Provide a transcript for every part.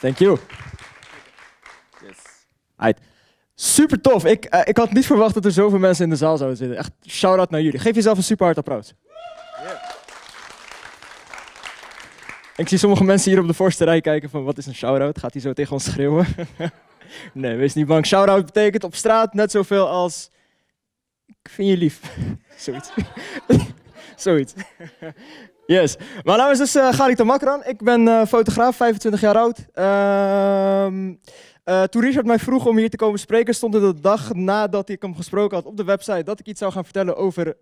Thank you. Yes. Super tof. Ik, eh, ik had niet verwacht dat er zoveel mensen in de zaal zouden zitten. Echt shout-out naar jullie. Geef jezelf een super hard applaus. Ik zie sommige mensen hier op de voorste rij kijken van wat is een shout-out? Gaat hij zo tegen ons schreeuwen? nee, wees niet bang. Shout-out betekent op straat net zoveel als ik vind je lief. Zoiets. Zoiets. Yes. Mijn naam is dus uh, de Makran. Ik ben eh, fotograaf, 25 jaar oud. Uh, ehm, eh, toen Richard mij vroeg om hier te komen spreken, stond er de dag nadat ik hem gesproken had op de website dat ik iets zou gaan vertellen over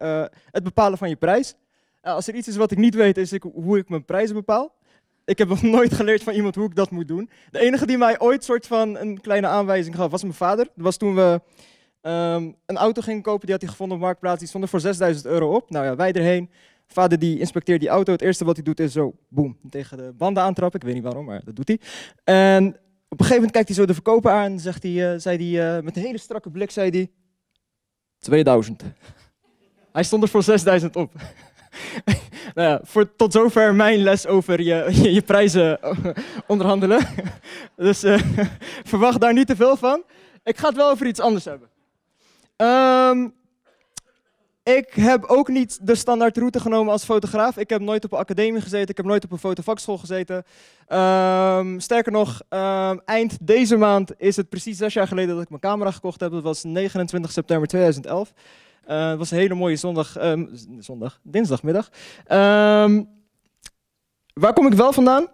het bepalen van je prijs. als er iets is wat ik niet weet, is ik, hoe ik mijn prijzen bepaal. Ik heb nog nooit geleerd van iemand hoe ik dat moet doen. De enige die mij ooit soort van een kleine aanwijzing gaf, was mijn vader. Dat was toen we ehm, een auto gingen kopen, die had hij gevonden op Marktplaats. Die stond er voor 6000 euro op. Nou ja, wij erheen. Vader die inspecteert die auto. Het eerste wat hij doet is zo, boem, tegen de banden aantrappen. Ik weet niet waarom, maar dat doet hij. En op een gegeven moment kijkt hij zo de verkoper aan en zegt hij, eh, zei hij eh, met een hele strakke blik, zei hij, 2000. hij stond er voor 6000 op. nou ja, voor, tot zover mijn les over je, je, prijzen eh, onderhandelen. dus verwacht daar niet te veel van. Ik ga het wel over iets anders hebben. Ehm, ik heb ook niet de standaard route genomen als fotograaf. Ik heb nooit op een academie gezeten. Ik heb nooit op een fotovakschool gezeten. Ehm, sterker nog, ehm, eind deze maand is het precies zes jaar geleden dat ik mijn camera gekocht heb. Dat was 29 september 2011. Uh, eh, het was een hele mooie zondag, ehm, zondag dinsdagmiddag. waar kom ik wel vandaan?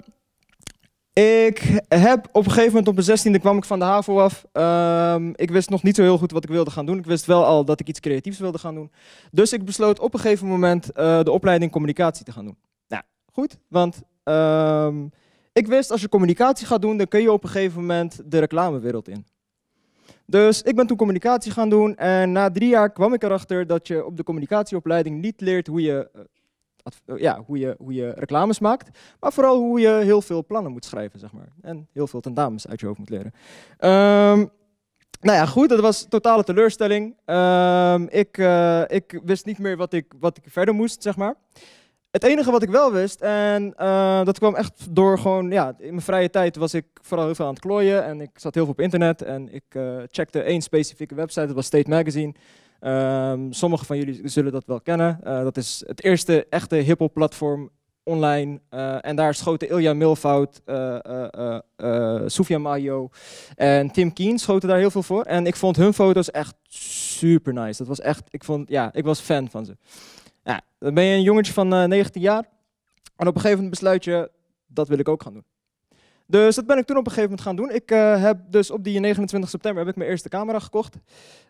Ik heb op een gegeven moment op mijn 16e kwam ik van de HAVO af. Ehm, ik wist nog niet zo heel goed wat ik wilde gaan doen. Ik wist wel al dat ik iets creatiefs wilde gaan doen. Dus ik besloot op een gegeven moment eh, de opleiding communicatie te gaan doen. Nou, goed, want ehm, ik wist als je communicatie gaat doen, dan kun je op een gegeven moment de reclamewereld in. Dus ik ben toen communicatie gaan doen en na drie jaar kwam ik erachter dat je op de communicatieopleiding niet leert hoe je eh, eh, ja, hoe, je, hoe je reclames maakt, maar vooral hoe je heel veel plannen moet schrijven, zeg maar. En heel veel dames uit je hoofd moet leren. Ehm, nou ja, goed, dat was totale teleurstelling. Ehm, ik, eh, ik wist niet meer wat ik, wat ik verder moest, zeg maar. Het enige wat ik wel wist, en eh, dat kwam echt door gewoon, ja, in mijn vrije tijd was ik vooral heel veel aan het klooien en ik zat heel veel op internet en ik checkte één specifieke website, dat was State Magazine. Um, ehm, sommigen van jullie zullen dat wel kennen. Eh, dat is het eerste echte hiphop platform online. Uh, en daar schoten Ilja Milfout, eh, Sofia Mayo en Tim Keen schoten daar heel veel voor. En ik vond hun foto's echt super nice. Dat was echt, ik, vond, ja, ik was fan van ze. dan ben je een jongetje van 19 jaar. En op een gegeven moment besluit je, dat wil ik ook gaan doen. Dus dat ben ik toen op een gegeven moment gaan doen. Ik eh, heb dus op die 29 september heb ik mijn eerste camera gekocht.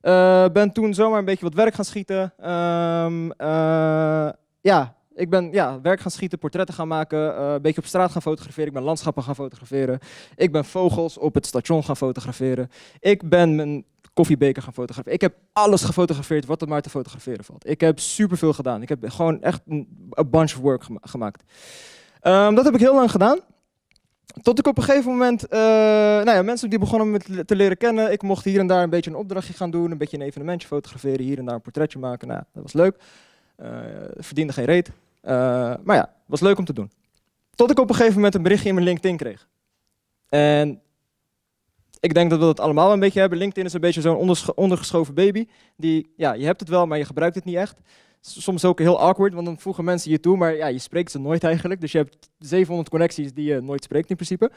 Eh, ben toen zomaar een beetje wat werk gaan schieten. Ehm, eh, ja, ik ben ja, werk gaan schieten, portretten gaan maken, een beetje op straat gaan fotograferen. Ik ben landschappen gaan fotograferen. Ik ben vogels op het station gaan fotograferen. Ik ben mijn koffiebeker gaan fotograferen. Ik heb alles gefotografeerd wat er maar te fotograferen valt. Ik heb superveel gedaan. Ik heb gewoon echt een, bunch of work gemaakt. Ehm, dat heb ik heel lang gedaan tot ik op een gegeven moment, eh, nou ja, mensen die begonnen me te leren kennen. Ik mocht hier en daar een beetje een opdrachtje gaan doen, een beetje een evenementje fotograferen, hier en daar een portretje maken. Nou, dat was leuk. Eh, verdiende geen reet. Eh, maar ja, was leuk om te doen. Tot ik op een gegeven moment een berichtje in mijn LinkedIn kreeg. En ik denk dat we dat allemaal een beetje hebben. LinkedIn is een beetje zo'n ondergeschoven baby. Die, ja, je hebt het wel, maar je gebruikt het niet echt soms ook heel awkward, want dan voegen mensen je toe, maar ja, je spreekt ze nooit eigenlijk. Dus je hebt 700 connecties die je nooit spreekt in principe.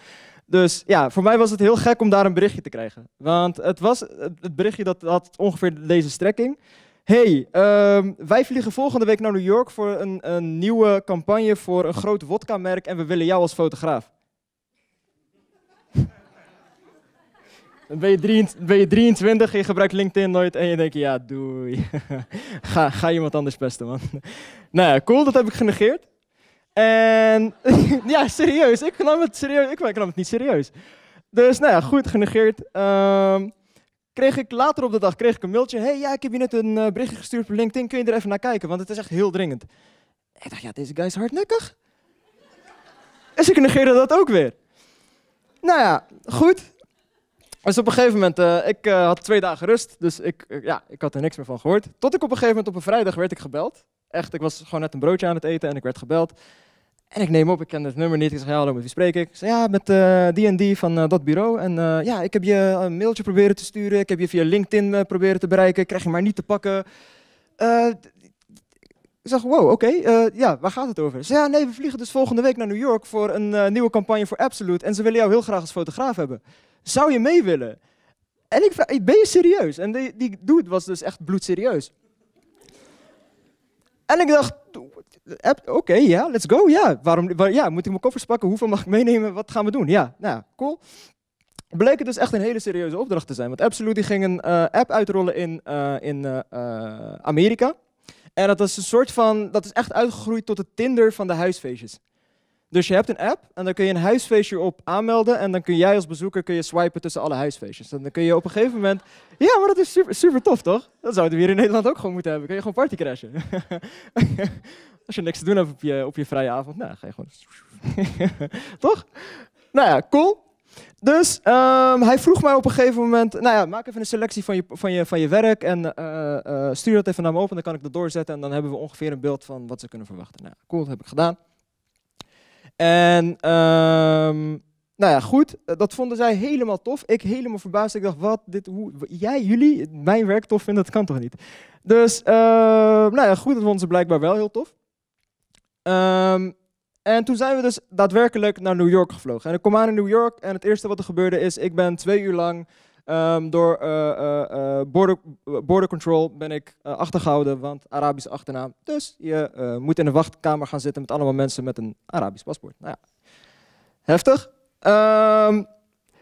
Dus ja, voor mij was het heel gek om daar een berichtje te krijgen. Want het was het berichtje dat had ongeveer deze strekking. Hey, ehm, wij vliegen volgende week naar New York voor een, een nieuwe campagne voor een groot wodka-merk en we willen jou als fotograaf. Dan ben je, 23, ben je 23 en je gebruikt LinkedIn nooit en je denkt, ja, doei. ga, ga iemand anders pesten, man. nou ja, cool, dat heb ik genegeerd. En ja, serieus, ik nam het serieus. Ik, ik nam het niet serieus. Dus nou ja, goed, genegeerd. Ehm, kreeg ik later op de dag kreeg ik een mailtje. hey, ja, ik heb je net een eh, berichtje gestuurd op LinkedIn. Kun je er even naar kijken? Want het is echt heel dringend. Ik dacht, ja, deze guy is hardnekkig. en ik negeerde dat ook weer. Nou ja, goed. Dus op een gegeven moment, eh, ik eh, had twee dagen rust, dus ik, eh, ja, ik had er niks meer van gehoord. Tot ik op een gegeven moment op een vrijdag werd ik gebeld. Echt, ik was gewoon net een broodje aan het eten en ik werd gebeld. En ik neem op, ik ken het nummer niet. Ik zeg, ja, hallo, met wie spreek ik? zeg, ja, met die en die van dat bureau. En ja, ik heb je een mailtje proberen te sturen. Ik heb je via LinkedIn proberen te bereiken. Ik krijg je maar niet te pakken. Ik zeg, wow, oké, ja, waar gaat het over? Ze ja, nee, we vliegen dus volgende week naar New York voor een nieuwe campagne voor Absolute en ze willen jou heel graag als fotograaf hebben zou je mee willen? En ik vraag, ben je serieus? En die, die dude was dus echt bloedserieus. En ik dacht, oké, ja, let's go, ja. Waarom, ja. Moet ik mijn koffers pakken? Hoeveel mag ik meenemen? Wat gaan we doen? Ja, nou, cool. Bleek het dus echt een hele serieuze opdracht te zijn. Want Absolute die ging een eh, app uitrollen in, eh, in eh, Amerika. En dat is een soort van, dat is echt uitgegroeid tot het Tinder van de huisfeestjes. Dus je hebt een app en dan kun je een huisfeestje op aanmelden. En dan kun jij als bezoeker kun je swipen tussen alle huisfeestjes. En dan kun je op een gegeven moment. Ja, maar dat is super, super tof, toch? Dat zouden we hier in Nederland ook gewoon moeten hebben. Kun je gewoon party crashen. als je niks te doen hebt op je, op je vrije avond, nou ga je gewoon. toch? Nou ja, cool. Dus ehm, hij vroeg mij op een gegeven moment, nou ja, maak even een selectie van je, van je, van je werk en eh, eh, stuur dat even naar me op en dan kan ik dat doorzetten en dan hebben we ongeveer een beeld van wat ze kunnen verwachten. Nou, cool, dat heb ik gedaan. En ehm, nou ja, goed, eh, dat vonden zij helemaal tof. Ik helemaal verbaasd. Ik dacht, wat, dit, hoe, jij, jullie, mijn werk tof vinden, dat kan toch niet? Dus, ehm, nou ja, goed, dat vonden ze blijkbaar wel heel tof. Ehm, en toen zijn we dus daadwerkelijk naar New York gevlogen. En ik kom aan in New York en het eerste wat er gebeurde is, ik ben twee uur lang Ehm, door eh, eh, eh, border, border control ben ik achtergehouden, want Arabische achternaam. Dus je moet in de wachtkamer gaan zitten met allemaal mensen met een Arabisch paspoort. Nou ja, heftig. Um,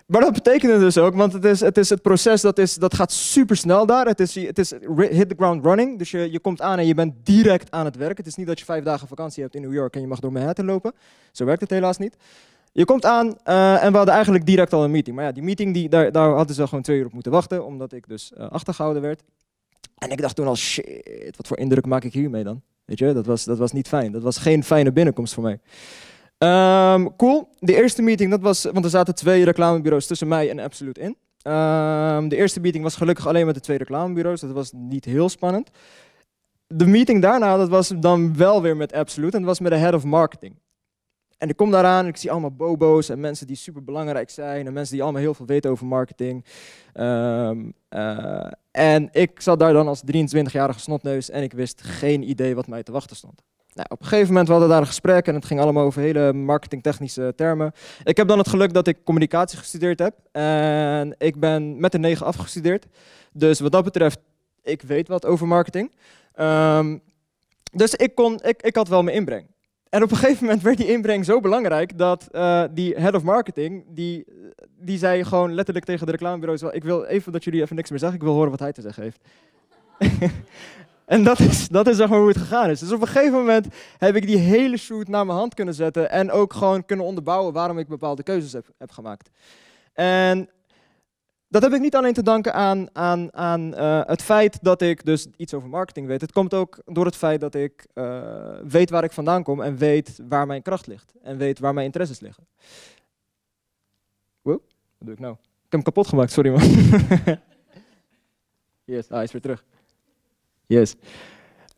maar dat het dus ook, want het, is, het, is het proces dat, is, dat gaat super snel daar. Het is, het is hit the ground running. Dus je, je komt aan en je bent direct aan het werk. Het is niet dat je vijf dagen vakantie hebt in New York en je mag door Manhattan lopen. Zo werkt het helaas niet. Je komt aan eh, en we hadden eigenlijk direct al een meeting. Maar ja, die meeting, die, daar, daar hadden ze gewoon twee uur op moeten wachten, omdat ik dus eh, achtergehouden werd. En ik dacht toen al, shit, wat voor indruk maak ik hiermee dan? Weet je, dat was, dat was niet fijn. Dat was geen fijne binnenkomst voor mij. Ehm, cool, de eerste meeting, dat was, want er zaten twee reclamebureaus tussen mij en Absolute in. Ehm, de eerste meeting was gelukkig alleen met de twee reclamebureaus, dat was niet heel spannend. De meeting daarna, dat was dan wel weer met Absolute en dat was met de head of marketing. En ik kom daaraan en ik zie allemaal bobo's en mensen die super belangrijk zijn en mensen die allemaal heel veel weten over marketing. Ehm, eh, en ik zat daar dan als 23-jarige snotneus en ik wist geen idee wat mij te wachten stond. Nou, op een gegeven moment hadden we daar een gesprek en het ging allemaal over hele marketingtechnische termen. Ik heb dan het geluk dat ik communicatie gestudeerd heb en ik ben met de negen afgestudeerd. Dus wat dat betreft, ik weet wat over marketing. Ehm, dus ik, kon, ik, ik had wel mijn inbreng. En op een gegeven moment werd die inbreng zo belangrijk dat eh, die head of marketing, die, die zei gewoon letterlijk tegen de reclamebureaus, ik wil even dat jullie even niks meer zeggen, ik wil horen wat hij te zeggen heeft. en dat is, dat is zeg maar hoe het gegaan is. Dus op een gegeven moment heb ik die hele shoot naar mijn hand kunnen zetten en ook gewoon kunnen onderbouwen waarom ik bepaalde keuzes heb, heb gemaakt. En dat heb ik niet alleen te danken aan, aan, aan eh, het feit dat ik dus iets over marketing weet. Het komt ook door het feit dat ik eh, weet waar ik vandaan kom en weet waar mijn kracht ligt. En weet waar mijn interesses liggen. wat doe ik nou? Ik heb hem kapot gemaakt, sorry man. yes, ah, hij is weer terug. Yes.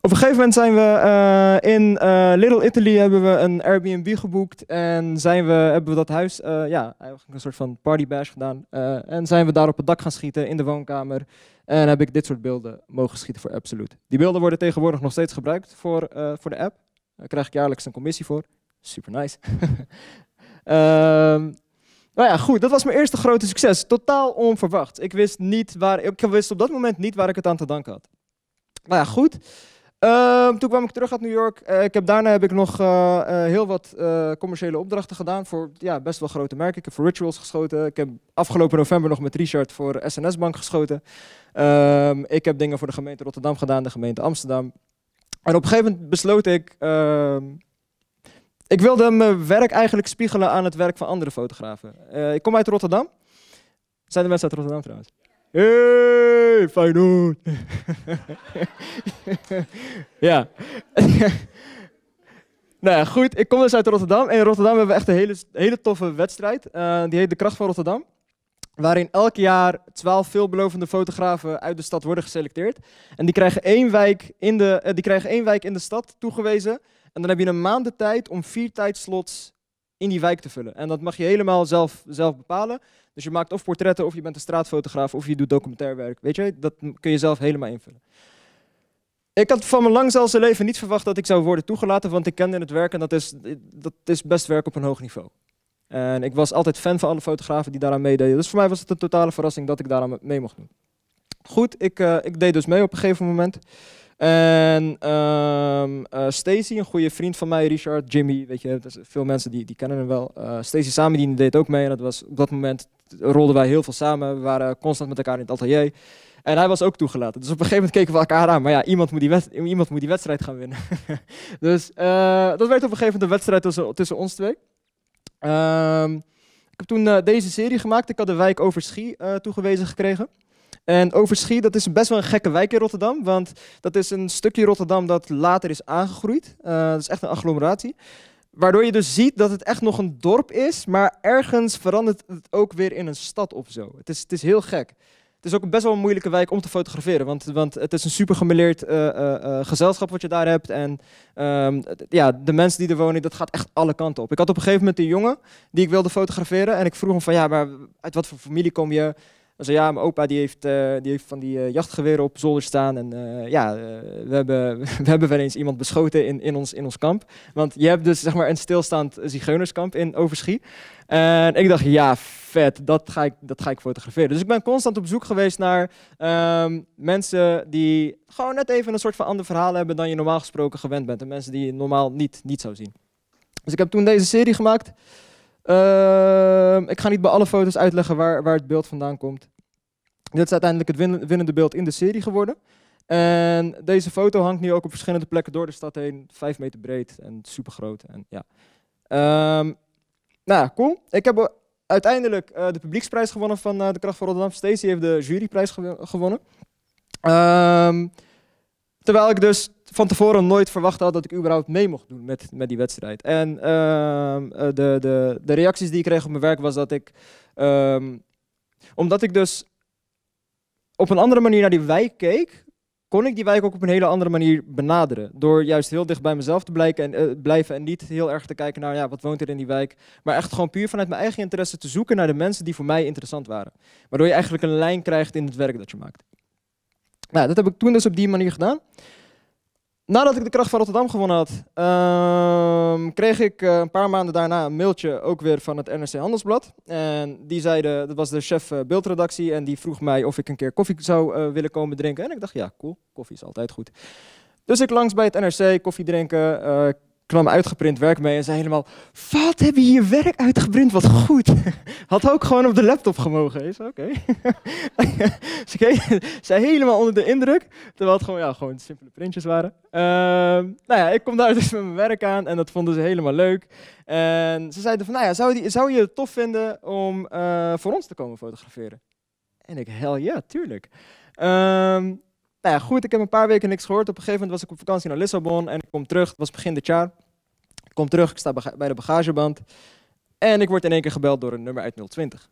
Op een gegeven moment zijn we eh, in eh, Little Italy hebben we een Airbnb geboekt en zijn we, hebben we dat huis, uh, ja, eigenlijk een soort van party bash gedaan. en zijn we daar op het dak gaan schieten in de woonkamer en heb ik dit soort beelden mogen schieten voor Absoluut. Die beelden worden tegenwoordig nog steeds gebruikt voor, voor de app. Daar krijg ik jaarlijks een commissie voor. Super nice. um, nou ja, goed, dat was mijn eerste grote succes. Totaal onverwacht. Ik wist, niet waar, ik wist op dat moment niet waar ik het aan te danken had. Nou ja, goed. Ehm, toen kwam ik terug uit New York. Eh, ik heb, daarna heb ik nog eh, eh, heel wat commerciële opdrachten gedaan voor ja, best wel grote merken. Ik heb voor Rituals geschoten. Ik heb afgelopen november nog met Richard voor SNS Bank geschoten. Ehm, ik heb dingen voor de gemeente Rotterdam gedaan, de gemeente Amsterdam. En op een gegeven moment besloot ik... Ehm, ik wilde mijn werk eigenlijk spiegelen aan het werk van andere fotografen. ik kom uit Rotterdam. Zijn de mensen uit Rotterdam trouwens? hey, ja. nou ja, goed. Ik kom dus uit Rotterdam. En in Rotterdam hebben we echt een hele, hele toffe wedstrijd. Eh, die heet De Kracht van Rotterdam. Waarin elk jaar twaalf veelbelovende fotografen uit de stad worden geselecteerd. En die krijgen één wijk in de, eh, die krijgen één wijk in de stad toegewezen. En dan heb je een maand de tijd om vier tijdslots in die wijk te vullen. En dat mag je helemaal zelf, zelf bepalen. Dus je maakt of portretten, of je bent een straatfotograaf, of je doet documentair werk. Weet je, dat kun je zelf helemaal invullen. Ik had van mijn langzaalse leven niet verwacht dat ik zou worden toegelaten, want ik kende het werk en dat is, dat is best werk op een hoog niveau. En ik was altijd fan van alle fotografen die daaraan meededen. Dus voor mij was het een totale verrassing dat ik daaraan mee mocht doen. Goed, ik, eh, ik deed dus mee op een gegeven moment. En ehm, eh, Stacy, een goede vriend van mij, Richard, Jimmy, weet je, veel mensen die, die kennen hem wel. Uh, Stacy Samedien deed ook mee en dat was, op dat moment rolden wij heel veel samen. We waren constant met elkaar in het atelier. En hij was ook toegelaten. Dus op een gegeven moment keken we elkaar aan. Maar ja, iemand moet die, iemand moet die wedstrijd gaan winnen. dus eh, dat werd op een gegeven moment de wedstrijd tussen, tussen ons twee. Ehm, ik heb toen deze serie gemaakt. Ik had de wijk over Schie toegewezen gekregen. En Overschie, dat is best wel een gekke wijk in Rotterdam. Want dat is een stukje Rotterdam dat later is aangegroeid. Eh, dat is echt een agglomeratie. Waardoor je dus ziet dat het echt nog een dorp is, maar ergens verandert het ook weer in een stad of zo. Het is, het is heel gek. Het is ook best wel een moeilijke wijk om te fotograferen, want, want het is een super gemêleerd eh, eh, gezelschap wat je daar hebt. En ehm, ja, de mensen die er wonen, dat gaat echt alle kanten op. Ik had op een gegeven moment een jongen die ik wilde fotograferen en ik vroeg hem van ja, maar uit wat voor familie kom je? Dan zei, ja, mijn opa die heeft, eh, die heeft van die eh, jachtgeweren op zolder staan. En eh, ja, we, hebben, we hebben wel eens iemand beschoten in, in, ons, in ons kamp. Want je hebt dus zeg maar een stilstaand zigeunerskamp in Overschie. En ik dacht, ja, vet, dat ga ik, dat ga ik fotograferen. Dus ik ben constant op zoek geweest naar ehm, mensen die gewoon net even een soort van ander verhaal hebben dan je normaal gesproken gewend bent. En mensen die je normaal niet, niet zou zien. Dus ik heb toen deze serie gemaakt. Ehm, ik ga niet bij alle foto's uitleggen waar, waar het beeld vandaan komt. Dit is uiteindelijk het winnende beeld in de serie geworden. En deze foto hangt nu ook op verschillende plekken door de stad heen. Vijf meter breed en super groot. En, ja. Ehm, nou, cool. Ik heb eh, uiteindelijk eh, de publieksprijs gewonnen van eh, de Kracht van Rotterdam. Stacey heeft de juryprijs gewonnen. Um, Terwijl ik dus van tevoren nooit verwacht had dat ik überhaupt mee mocht doen met, met die wedstrijd. En ehm, eh, de, de, de reacties die ik kreeg op mijn werk was dat ik... Ehm, omdat ik dus op een andere manier naar die wijk keek, kon ik die wijk ook op een hele andere manier benaderen. Door juist heel dicht bij mezelf te blijken en, eh, blijven en niet heel erg te kijken naar ja, wat woont er in die wijk. Maar echt gewoon puur vanuit mijn eigen interesse te zoeken naar de mensen die voor mij interessant waren. Waardoor je eigenlijk een lijn krijgt in het werk dat je maakt. Nou, dat heb ik toen dus op die manier gedaan. Nadat ik de kracht van Rotterdam gewonnen had, ehm, kreeg ik eh, een paar maanden daarna een mailtje ook weer van het NRC Handelsblad. En die zeiden, dat was de chef eh, beeldredactie en die vroeg mij of ik een keer koffie zou eh, willen komen drinken. En ik dacht, ja cool, koffie is altijd goed. Dus ik langs bij het NRC, koffie drinken knam uitgeprint werk mee en zei helemaal... Wat, heb je hier werk uitgeprint? Wat goed. Had ook gewoon op de laptop gemogen. Is oké. Ze zijn helemaal onder de indruk. Terwijl het gewoon, ja, gewoon simpele printjes waren. Ehm, nou ja, ik kom daar dus met mijn werk aan en dat vonden ze helemaal leuk. En ze zeiden van, nou ja, zou, die, zou je het tof vinden om eh, voor ons te komen fotograferen? En ik, hel ja, tuurlijk. Ehm, nou ja, goed, ik heb een paar weken niks gehoord. Op een gegeven moment was ik op vakantie naar Lissabon en ik kom terug. Het was begin dit jaar. Ik kom terug, ik sta bij de bagageband. En ik word in één keer gebeld door een nummer uit 020.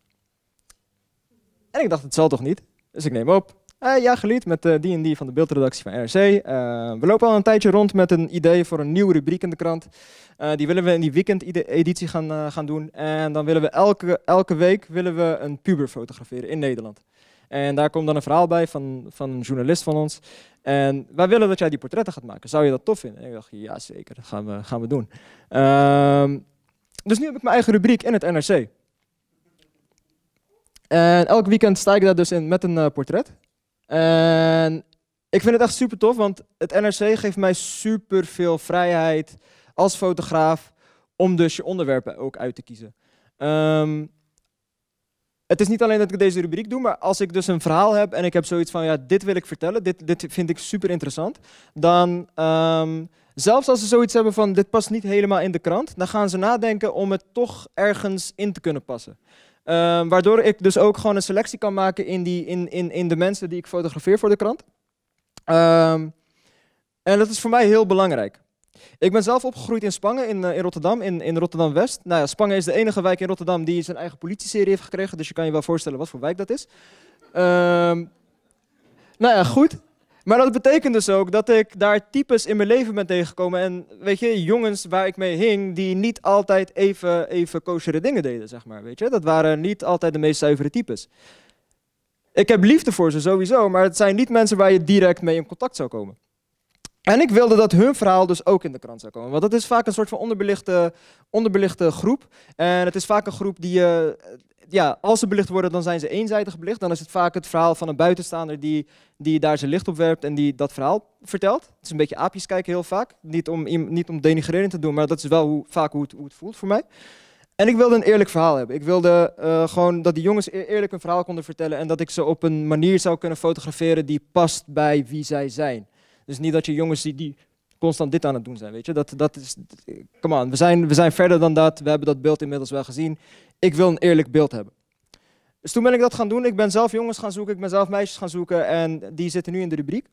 En ik dacht, het zal toch niet? Dus ik neem op. Uh, ja, gelied met eh, die en die van de beeldredactie van RC. Eh, we lopen al een tijdje rond met een idee voor een nieuwe rubriek in de krant. die willen we in die weekendeditie gaan, gaan doen. En dan willen we elke, elke week willen we een puber fotograferen in Nederland. En daar komt dan een verhaal bij van, van een journalist van ons. En wij willen dat jij die portretten gaat maken. Zou je dat tof vinden? En ik dacht, ja zeker, dat gaan we, gaan we doen. Ehm, dus nu heb ik mijn eigen rubriek in het NRC. En elk weekend sta ik daar dus in met een eh, portret. En ik vind het echt super tof, want het NRC geeft mij super veel vrijheid als fotograaf om dus je onderwerpen ook uit te kiezen. Um, het is niet alleen dat ik deze rubriek doe, maar als ik dus een verhaal heb en ik heb zoiets van, ja, dit wil ik vertellen, dit, dit vind ik super interessant, dan ehm, zelfs als ze zoiets hebben van, dit past niet helemaal in de krant, dan gaan ze nadenken om het toch ergens in te kunnen passen. Ehm, waardoor ik dus ook gewoon een selectie kan maken in, die, in, in, in de mensen die ik fotografeer voor de krant. Ehm, en dat is voor mij heel belangrijk. Ik ben zelf opgegroeid in Spangen, in, eh, in Rotterdam, in, in Rotterdam-West. Nou ja, Spangen is de enige wijk in Rotterdam die zijn eigen politieserie heeft gekregen. Dus je kan je wel voorstellen wat voor wijk dat is. Um, nou ja, goed. Maar dat betekent dus ook dat ik daar types in mijn leven ben tegengekomen. En weet je, jongens waar ik mee hing, die niet altijd even, even dingen deden, zeg maar. Weet je? Dat waren niet altijd de meest zuivere types. Ik heb liefde voor ze sowieso, maar het zijn niet mensen waar je direct mee in contact zou komen. En ik wilde dat hun verhaal dus ook in de krant zou komen. Want dat is vaak een soort van onderbelichte, onderbelichte groep. En het is vaak een groep die, eh, ja, als ze belicht worden, dan zijn ze eenzijdig belicht. Dan is het vaak het verhaal van een buitenstaander die, die daar zijn licht op werpt en die dat verhaal vertelt. Het is een beetje aapjes kijken heel vaak. Niet om, niet om denigrerend te doen, maar dat is wel hoe, vaak hoe het, hoe het voelt voor mij. En ik wilde een eerlijk verhaal hebben. Ik wilde eh, gewoon dat die jongens e-, eerlijk hun verhaal konden vertellen en dat ik ze op een manier zou kunnen fotograferen die past bij wie zij zijn. Dus niet dat je jongens ziet die constant dit aan het doen zijn, weet je. Dat, dat is, come on, we zijn, we zijn verder dan dat. We hebben dat beeld inmiddels wel gezien. Ik wil een eerlijk beeld hebben. Dus toen ben ik dat gaan doen. Ik ben zelf jongens gaan zoeken, ik ben zelf meisjes gaan zoeken en die zitten nu in de rubriek.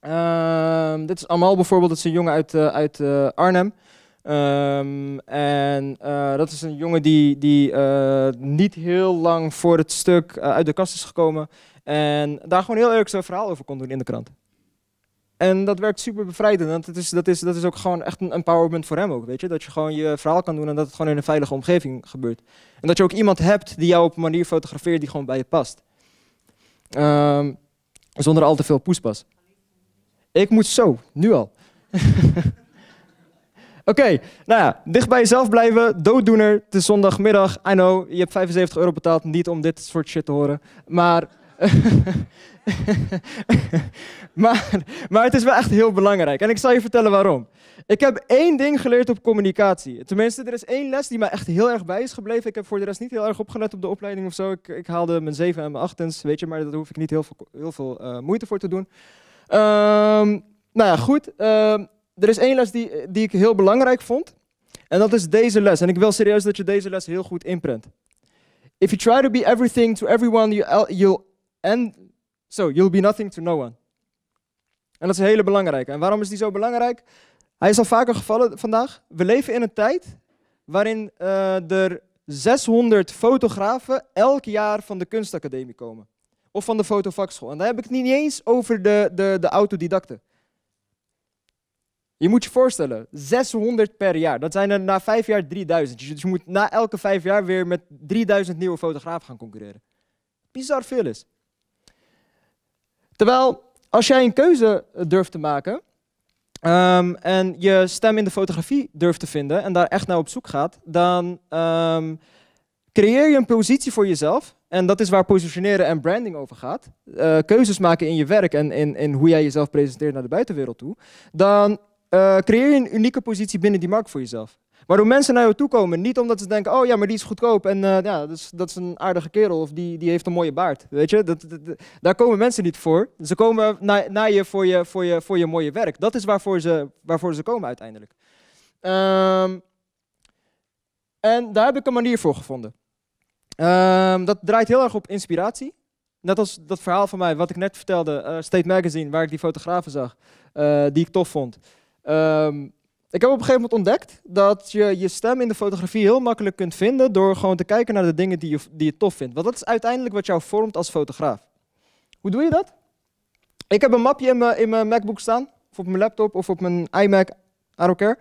Ehm, dit is Amal bijvoorbeeld, dat is een jongen uit, eh, uit eh, Arnhem. Ehm, en eh, dat is een jongen die, die niet heel lang voor het stuk uit de kast is gekomen. En daar gewoon heel eerlijk zijn verhaal over kon doen in de krant. En dat werkt super bevrijdend. Want is, dat, is, dat is ook gewoon echt een empowerment voor hem ook, weet je. Dat je gewoon je verhaal kan doen en dat het gewoon in een veilige omgeving gebeurt. En dat je ook iemand hebt die jou op een manier fotografeert die gewoon bij je past. Ehm, zonder al te veel poespas. Ik moet zo, nu al. Oké, nou ja, dicht bij jezelf blijven. Dooddoener, het is zondagmiddag. I know, je hebt 75 euro betaald, niet om dit soort shit te horen. Maar maar, maar het is wel echt heel belangrijk. En ik zal je vertellen waarom. Ik heb één ding geleerd op communicatie. Tenminste, er is één les die mij echt heel erg bij is gebleven. Ik heb voor de rest niet heel erg opgelet op de opleiding of zo. Ik, ik haalde mijn 7 en mijn 8, weet je, maar daar hoef ik niet heel veel, heel veel eh, moeite voor te doen. Ehm, nou ja, goed. Ehm, er is één les die, die ik heel belangrijk vond. En dat is deze les. En ik wil serieus dat je deze les heel goed inprint. If you try to be everything to everyone, you, you'll en zo, so, you'll be nothing to no one. En dat is heel hele En waarom is die zo belangrijk? Hij is al vaker gevallen vandaag. We leven in een tijd waarin eh, er 600 fotografen elk jaar van de kunstacademie komen. Of van de fotovakschool. En daar heb ik het niet eens over de, de, de autodidacten. Je moet je voorstellen, 600 per jaar. Dat zijn er na vijf jaar 3000. Dus je moet na elke vijf jaar weer met 3000 nieuwe fotografen gaan concurreren. Bizar veel is. Terwijl als jij een keuze eh, durft te maken ehm, en je stem in de fotografie durft te vinden en daar echt naar op zoek gaat, dan ehm, creëer je een positie voor jezelf. En dat is waar positioneren en branding over gaat. Eh, keuzes maken in je werk en in, in hoe jij jezelf presenteert naar de buitenwereld toe. Dan eh, creëer je een unieke positie binnen die markt voor jezelf. Waardoor mensen naar jou toe komen. Niet omdat ze denken, oh ja, maar die is goedkoop en eh, ja, dat is, dat is een aardige kerel of die, die heeft een mooie baard. Weet je, dat, daar komen mensen niet voor. Ze komen naar, je, voor je, voor je voor je mooie werk. Dat is waarvoor ze, waarvoor ze komen uiteindelijk. Ehm, en daar heb ik een manier voor gevonden. Ehm, dat draait heel erg op inspiratie. Net als dat verhaal van mij, wat ik net vertelde, eh, State Magazine, waar ik die fotografen zag, eh, die ik tof vond. Um, ik heb op een gegeven moment ontdekt dat je je stem in de fotografie heel makkelijk kunt vinden door gewoon te kijken naar de dingen die je, die je tof vindt. Want dat is uiteindelijk wat jou vormt als fotograaf. Hoe doe je dat? Ik heb een mapje in mijn, in mijn MacBook staan, of op mijn laptop, of op mijn iMac, I care.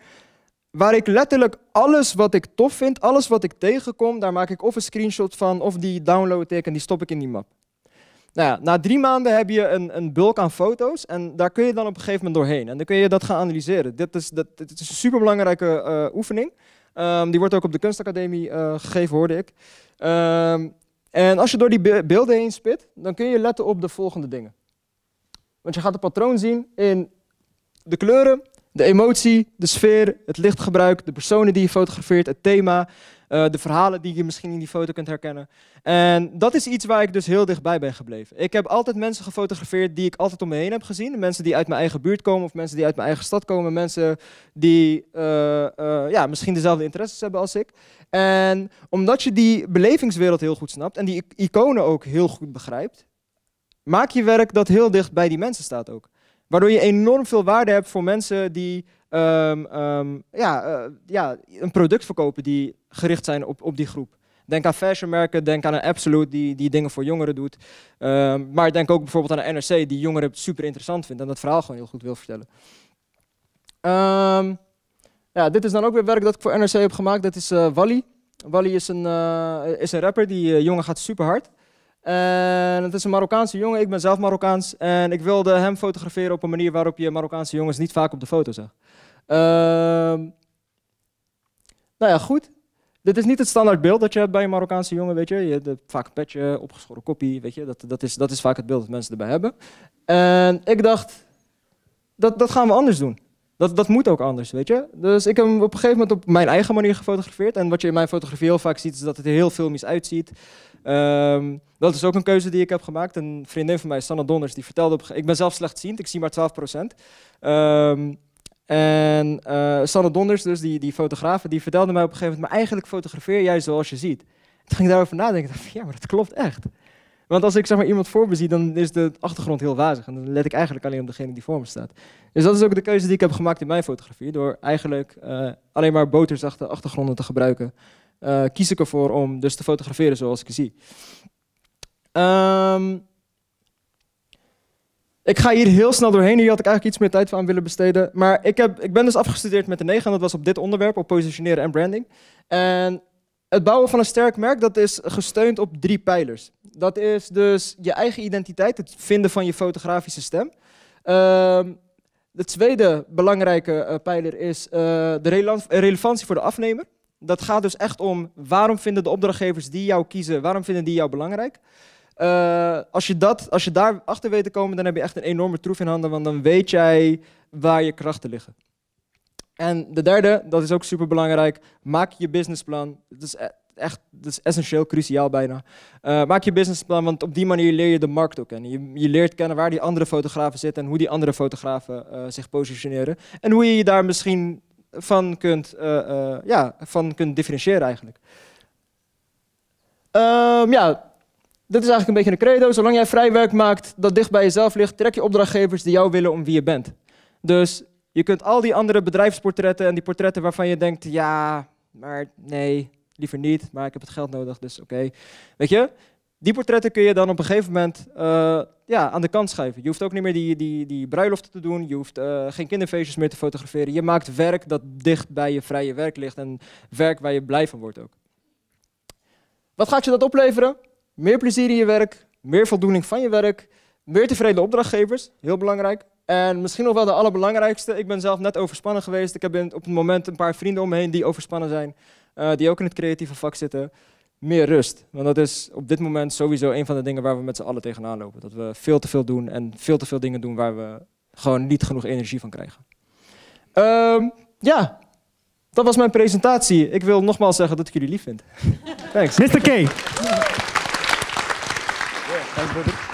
Waar ik letterlijk alles wat ik tof vind, alles wat ik tegenkom, daar maak ik of een screenshot van, of die download ik en die stop ik in die map. Nou ja, na drie maanden heb je een, een bulk aan foto's en daar kun je dan op een gegeven moment doorheen. En dan kun je dat gaan analyseren. Dit is, dat, is een superbelangrijke uh, oefening. Ehm, die wordt ook op de kunstacademie eh, gegeven, hoorde ik. Ehm, en als je door die beelden heen spit, dan kun je letten op de volgende dingen. Want je gaat het patroon zien in de kleuren, de emotie, de sfeer, het lichtgebruik, de personen die je fotografeert, het thema, eh, de verhalen die je misschien in die foto kunt herkennen. En dat is iets waar ik dus heel dichtbij ben gebleven. Ik heb altijd mensen gefotografeerd die ik altijd om me heen heb gezien. Mensen die uit mijn eigen buurt komen of mensen die uit mijn eigen stad komen. Mensen die eh, eh, ja, misschien dezelfde interesses hebben als ik. En omdat je die belevingswereld heel goed snapt en die iconen ook heel goed begrijpt, maak je werk dat heel dicht bij die mensen staat ook. Waardoor je enorm veel waarde hebt voor mensen die Ehm, ehm, ja, eh, ja, een product verkopen die gericht zijn op, op die groep. Denk aan fashionmerken, denk aan een Absolute die, die dingen voor jongeren doet. Um, maar denk ook bijvoorbeeld aan een NRC die jongeren super interessant vindt en dat verhaal gewoon heel goed wil vertellen. ja, dit is dan ook weer werk dat ik voor NRC heb gemaakt. Dat is uh, Wally. Wally is een, eh, is een rapper, die jongen gaat super hard. En het is een Marokkaanse jongen, ik ben zelf Marokkaans. En ik wilde hem fotograferen op een manier waarop je Marokkaanse jongens niet vaak op de foto zag. Ehm, nou ja, goed. Dit is niet het standaard beeld dat je hebt bij een Marokkaanse jongen, weet je. Je hebt vaak een petje, opgeschoren kopie, weet je. Dat, dat, is, dat is vaak het beeld dat mensen erbij hebben. En ik dacht, dat, dat gaan we anders doen. Dat, dat moet ook anders, weet je. Dus ik heb hem op een gegeven moment op mijn eigen manier gefotografeerd. En wat je in mijn fotografie heel vaak ziet, is dat het er heel filmisch uitziet. Ehm, dat is ook een keuze die ik heb gemaakt. Een vriendin van mij, Sanne Donners, die vertelde... Op, ik ben zelf slechtziend, ik zie maar 12 procent. Ehm, en uh, Sanne Donders, dus die, die fotograaf, die vertelde mij op een gegeven moment... maar eigenlijk fotografeer jij zoals je ziet. Toen ging ik daarover nadenken. Dacht, ja, maar dat klopt echt. Want als ik zeg maar, iemand voor me zie, dan is de achtergrond heel wazig. En dan let ik eigenlijk alleen op degene die voor me staat. Dus dat is ook de keuze die ik heb gemaakt in mijn fotografie. Door eigenlijk eh, alleen maar boterzachte achtergronden te gebruiken. Uh, kies ik ervoor om dus te fotograferen zoals ik zie. Um, ik ga hier heel snel doorheen. Hier had ik eigenlijk iets meer tijd aan willen besteden. Maar ik, heb, ik ben dus afgestudeerd met de 9 en dat was op dit onderwerp, op positioneren en branding. En het bouwen van een sterk merk, dat is gesteund op drie pijlers. Dat is dus je eigen identiteit, het vinden van je fotografische stem. Ehm, de tweede belangrijke eh, pijler is eh, de relevantie voor de afnemer. Dat gaat dus echt om waarom vinden de opdrachtgevers die jou kiezen, waarom vinden die jou belangrijk? Eh, als, je dat, als je daar achter weet te komen, dan heb je echt een enorme troef in handen, want dan weet jij waar je krachten liggen. En de derde, dat is ook super belangrijk, maak je businessplan. Het is e-, echt dat is essentieel, cruciaal bijna. Uh, maak je businessplan, want op die manier leer je de markt ook kennen. Je, je leert kennen waar die andere fotografen zitten en hoe die andere fotografen eh, zich positioneren. En hoe je je daar misschien van kunt, ja, van kunt differentiëren eigenlijk. Ehm, ja, dit is eigenlijk een beetje een credo. Zolang jij vrij werk maakt dat dicht bij jezelf ligt, trek je opdrachtgevers die jou willen om wie je bent. Dus je kunt al die andere bedrijfsportretten en die portretten waarvan je denkt, ja, maar nee, liever niet, maar ik heb het geld nodig, dus oké. Weet je, die portretten kun je dan op een gegeven moment eh, ja, aan de kant schuiven. Je hoeft ook niet meer die, die, die bruiloften te doen, je hoeft eh, geen kinderfeestjes meer te fotograferen. Je maakt werk dat dicht bij je vrije werk ligt en werk waar je blij van wordt ook. Wat gaat je dat opleveren? meer plezier in je werk, meer voldoening van je werk, meer tevreden opdrachtgevers, heel belangrijk. En misschien nog wel de allerbelangrijkste, ik ben zelf net overspannen geweest. Ik heb op het moment een paar vrienden om me heen die overspannen zijn, eh, die ook in het creatieve vak zitten. Meer rust, want dat is op dit moment sowieso een van de dingen waar we met z'n allen tegenaan lopen. Dat we veel te veel doen en veel te veel dingen doen waar we gewoon niet genoeg energie van krijgen. Ehm, ja, dat was mijn presentatie. Ik wil nogmaals zeggen dat ik jullie lief vind. Thanks. Mr. K. kaybolur.